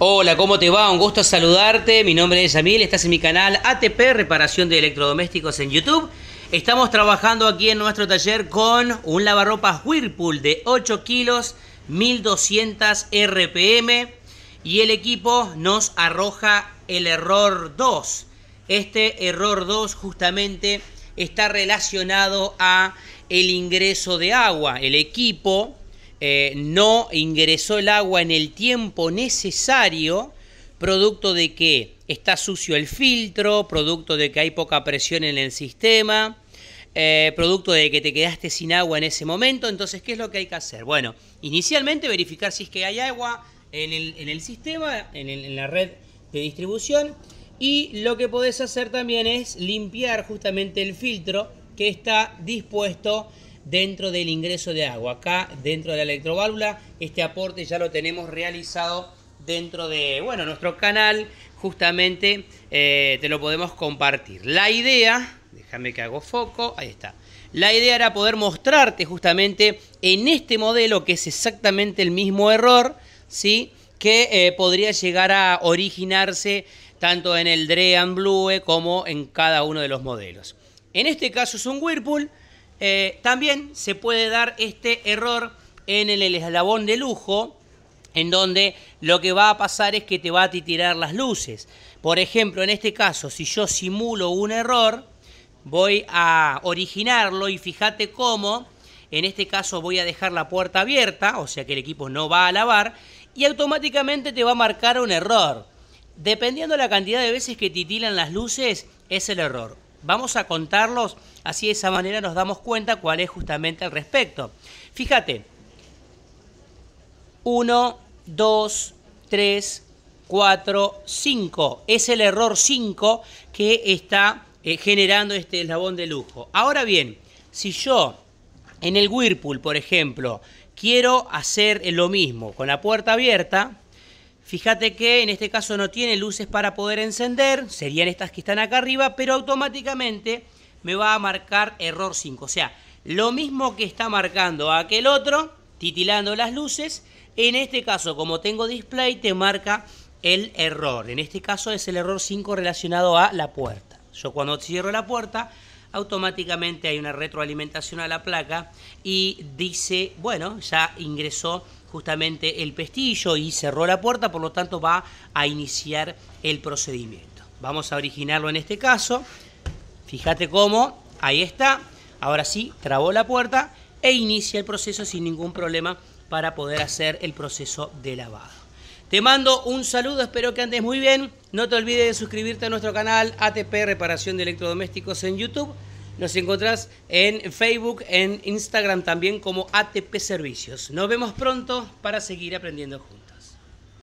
Hola, ¿cómo te va? Un gusto saludarte. Mi nombre es Yamil, estás en mi canal ATP Reparación de Electrodomésticos en YouTube. Estamos trabajando aquí en nuestro taller con un lavarropas Whirlpool de 8 kilos, 1200 RPM y el equipo nos arroja el error 2. Este error 2 justamente está relacionado a el ingreso de agua. El equipo eh, no ingresó el agua en el tiempo necesario, producto de que está sucio el filtro, producto de que hay poca presión en el sistema, eh, producto de que te quedaste sin agua en ese momento. Entonces, ¿qué es lo que hay que hacer? Bueno, inicialmente verificar si es que hay agua en el, en el sistema, en, en la red de distribución. Y lo que podés hacer también es limpiar justamente el filtro que está dispuesto dentro del ingreso de agua. Acá, dentro de la electroválvula, este aporte ya lo tenemos realizado dentro de, bueno, nuestro canal, justamente eh, te lo podemos compartir. La idea, déjame que hago foco, ahí está. La idea era poder mostrarte justamente en este modelo, que es exactamente el mismo error, ¿sí? que eh, podría llegar a originarse tanto en el Dream Blue eh, como en cada uno de los modelos. En este caso es un Whirlpool, eh, también se puede dar este error en el, eslabón de lujo, en donde lo que va a pasar es que te va a titirar las luces. Por ejemplo, en este caso, si yo simulo un error, voy a originarlo y fíjate cómo, en este caso voy a dejar la puerta abierta, o sea que el equipo no va a lavar, y automáticamente te va a marcar un error. Dependiendo de la cantidad de veces que titilan las luces, es el error. Vamos a contarlos, así de esa manera nos damos cuenta cuál es justamente al respecto. Fíjate, 1, 2, 3, 4, 5. Es el error 5 que está eh, generando este eslabón de lujo. Ahora bien, si yo en el Whirlpool, por ejemplo, quiero hacer lo mismo con la puerta abierta, Fíjate que en este caso no tiene luces para poder encender, serían estas que están acá arriba, pero automáticamente me va a marcar error 5. O sea, lo mismo que está marcando aquel otro, titilando las luces, en este caso como tengo display te marca el error. En este caso es el error 5 relacionado a la puerta. Yo cuando cierro la puerta, automáticamente hay una retroalimentación a la placa y dice, bueno, ya ingresó justamente el pestillo y cerró la puerta, por lo tanto va a iniciar el procedimiento. Vamos a originarlo en este caso. Fíjate cómo, ahí está. Ahora sí, trabó la puerta e inicia el proceso sin ningún problema para poder hacer el proceso de lavado. Te mando un saludo, espero que andes muy bien. No te olvides de suscribirte a nuestro canal ATP Reparación de Electrodomésticos en YouTube. Nos encontrás en Facebook, en Instagram también como ATP Servicios. Nos vemos pronto para seguir aprendiendo juntos.